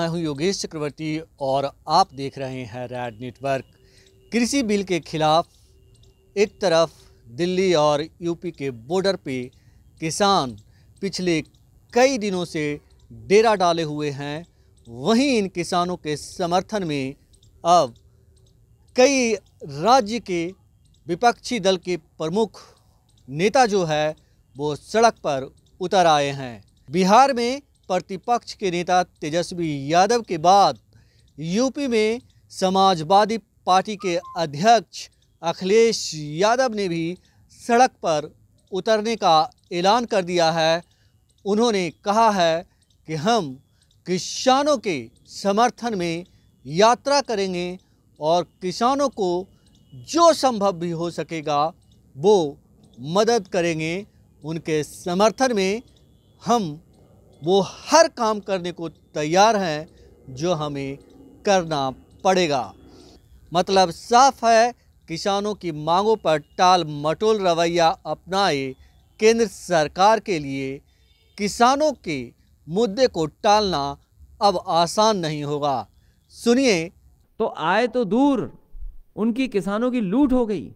मैं हूं योगेश चक्रवर्ती और आप देख रहे हैं रैड नेटवर्क कृषि बिल के खिलाफ एक तरफ दिल्ली और यूपी के बॉर्डर पे किसान पिछले कई दिनों से डेरा डाले हुए हैं वहीं इन किसानों के समर्थन में अब कई राज्य के विपक्षी दल के प्रमुख नेता जो है वो सड़क पर उतर आए हैं बिहार में प्रतिपक्ष के नेता तेजस्वी यादव के बाद यूपी में समाजवादी पार्टी के अध्यक्ष अखिलेश यादव ने भी सड़क पर उतरने का ऐलान कर दिया है उन्होंने कहा है कि हम किसानों के समर्थन में यात्रा करेंगे और किसानों को जो संभव भी हो सकेगा वो मदद करेंगे उनके समर्थन में हम वो हर काम करने को तैयार हैं जो हमें करना पड़ेगा मतलब साफ है किसानों की मांगों पर टाल मटोल रवैया अपनाए केंद्र सरकार के लिए किसानों के मुद्दे को टालना अब आसान नहीं होगा सुनिए तो आए तो दूर उनकी किसानों की लूट हो गई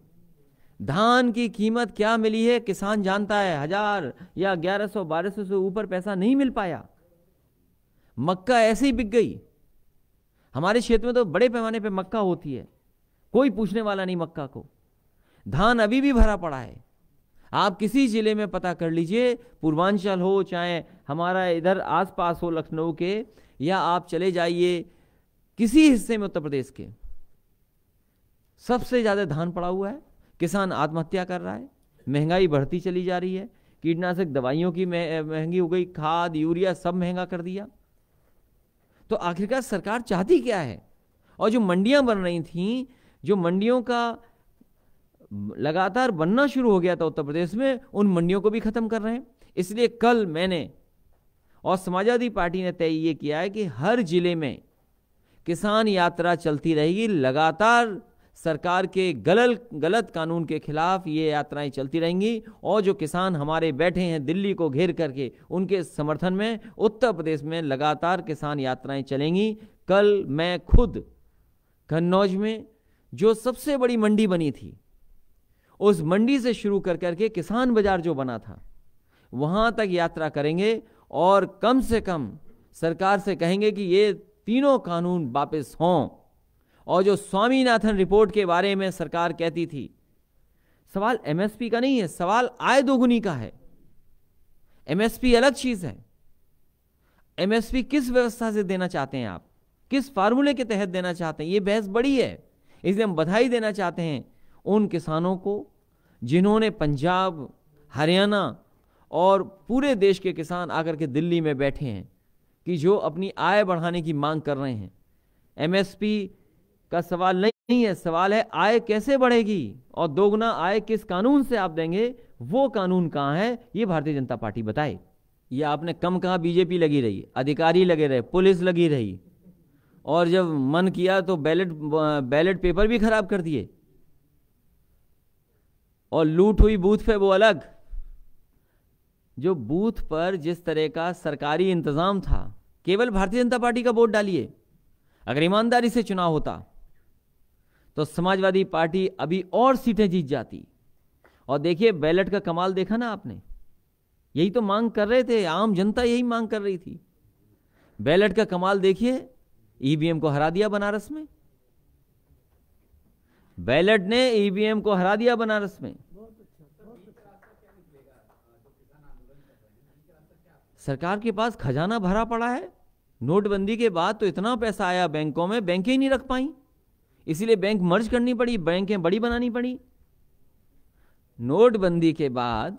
धान की कीमत क्या मिली है किसान जानता है हजार या ग्यारह सौ बारह सौ से ऊपर पैसा नहीं मिल पाया मक्का ऐसे ही बिक गई हमारे क्षेत्र में तो बड़े पैमाने पे मक्का होती है कोई पूछने वाला नहीं मक्का को धान अभी भी भरा पड़ा है आप किसी जिले में पता कर लीजिए पूर्वांचल हो चाहे हमारा इधर आसपास हो लखनऊ के या आप चले जाइए किसी हिस्से में उत्तर प्रदेश के सबसे ज़्यादा धान पड़ा हुआ है किसान आत्महत्या कर रहा है महंगाई बढ़ती चली जा रही है कीटनाशक दवाइयों की महंगी हो गई खाद यूरिया सब महंगा कर दिया तो आखिरकार सरकार चाहती क्या है और जो मंडियां बन रही थीं जो मंडियों का लगातार बनना शुरू हो गया था उत्तर प्रदेश में उन मंडियों को भी खत्म कर रहे हैं इसलिए कल मैंने और समाजवादी पार्टी ने तय ये किया है कि हर जिले में किसान यात्रा चलती रहेगी लगातार सरकार के गलत गलत कानून के खिलाफ ये यात्राएं चलती रहेंगी और जो किसान हमारे बैठे हैं दिल्ली को घेर करके उनके समर्थन में उत्तर प्रदेश में लगातार किसान यात्राएं चलेंगी कल मैं खुद कन्नौज में जो सबसे बड़ी मंडी बनी थी उस मंडी से शुरू कर करके किसान बाजार जो बना था वहाँ तक यात्रा करेंगे और कम से कम सरकार से कहेंगे कि ये तीनों कानून वापस हों और जो स्वामीनाथन रिपोर्ट के बारे में सरकार कहती थी सवाल एमएसपी का नहीं है सवाल आय दोगुनी का है एमएसपी अलग चीज है एमएसपी किस व्यवस्था से देना चाहते हैं आप किस फार्मूले के तहत देना चाहते हैं यह बहस बड़ी है इसलिए हम बधाई देना चाहते हैं उन किसानों को जिन्होंने पंजाब हरियाणा और पूरे देश के किसान आकर के दिल्ली में बैठे हैं कि जो अपनी आय बढ़ाने की मांग कर रहे हैं एमएसपी का सवाल नहीं है सवाल है आय कैसे बढ़ेगी और दोगुना आय किस कानून से आप देंगे वो कानून कहाँ है ये भारतीय जनता पार्टी बताए ये आपने कम कहा बीजेपी लगी रही अधिकारी लगे रहे पुलिस लगी रही और जब मन किया तो बैलेट बैलेट पेपर भी खराब कर दिए और लूट हुई बूथ पे वो अलग जो बूथ पर जिस तरह का सरकारी इंतजाम था केवल भारतीय जनता पार्टी का वोट डालिए अगर ईमानदारी से चुनाव होता तो समाजवादी पार्टी अभी और सीटें जीत जाती और देखिए बैलेट का कमाल देखा ना आपने यही तो मांग कर रहे थे आम जनता यही मांग कर रही थी बैलेट का कमाल देखिए ईवीएम को हरा दिया बनारस में बैलेट ने ईवीएम को हरा दिया बनारस में सरकार के पास खजाना भरा पड़ा है नोटबंदी के बाद तो इतना पैसा आया बैंकों में बैंकें ही नहीं रख पाई इसीलिए बैंक मर्ज करनी पड़ी बैंकें बड़ी बनानी पड़ी नोटबंदी के बाद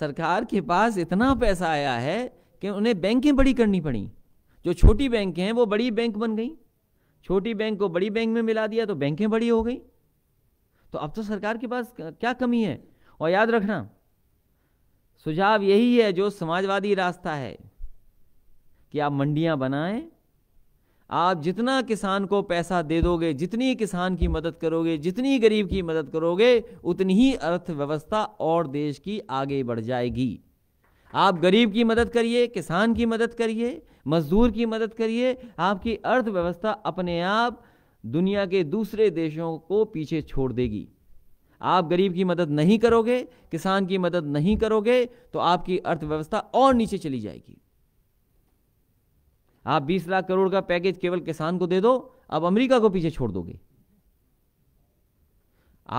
सरकार के पास इतना पैसा आया है कि उन्हें बैंकें बड़ी करनी पड़ी जो छोटी बैंकें हैं वो बड़ी बैंक बन गई छोटी बैंक को बड़ी बैंक में मिला दिया तो बैंकें बड़ी हो गई तो अब तो सरकार के पास क्या कमी है और याद रखना सुझाव यही है जो समाजवादी रास्ता है कि आप मंडियां बनाएं आप जितना किसान को पैसा दे दोगे जितनी किसान की मदद करोगे जितनी गरीब की मदद करोगे उतनी ही अर्थव्यवस्था और देश की आगे बढ़ जाएगी आप गरीब की मदद करिए किसान की मदद करिए मजदूर की मदद करिए आपकी अर्थव्यवस्था अपने आप दुनिया के दूसरे देशों को पीछे छोड़ देगी आप गरीब की मदद नहीं करोगे किसान की मदद नहीं करोगे तो आपकी अर्थव्यवस्था और नीचे चली जाएगी आप 20 लाख करोड़ का पैकेज केवल किसान को दे दो आप अमेरिका को पीछे छोड़ दोगे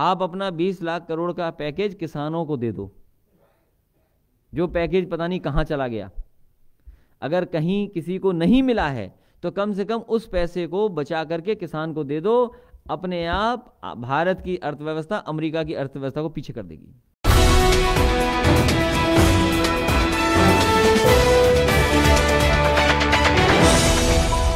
आप अपना 20 लाख करोड़ का पैकेज किसानों को दे दो जो पैकेज पता नहीं कहां चला गया अगर कहीं किसी को नहीं मिला है तो कम से कम उस पैसे को बचा करके किसान को दे दो अपने आप भारत की अर्थव्यवस्था अमेरिका की अर्थव्यवस्था को पीछे कर देगी